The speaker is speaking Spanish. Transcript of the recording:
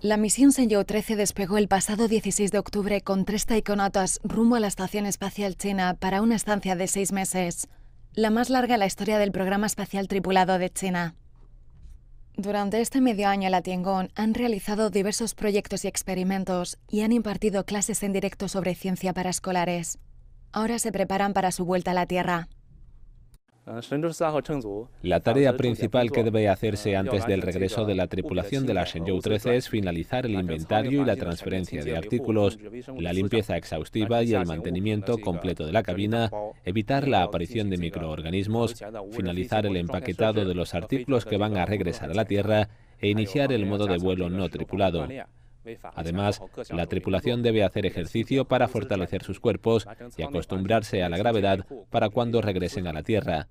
La misión Shenzhou 13 despegó el pasado 16 de octubre con tres taikonautas rumbo a la Estación Espacial China para una estancia de seis meses, la más larga en la historia del programa espacial tripulado de China. Durante este medio año la Tiangong han realizado diversos proyectos y experimentos y han impartido clases en directo sobre ciencia para escolares. Ahora se preparan para su vuelta a la Tierra. Ah, la tarea principal que debe hacerse ah, antes del regreso de la tripulación de la Shenzhou 13 es finalizar el inventario y la transferencia de artículos, la limpieza exhaustiva y el mantenimiento completo de la cabina, evitar la aparición de microorganismos, finalizar el empaquetado de los artículos que van a regresar a la Tierra e iniciar el modo de vuelo no tripulado. Además, la tripulación debe hacer ejercicio para fortalecer sus cuerpos y acostumbrarse a la gravedad para cuando regresen a la Tierra.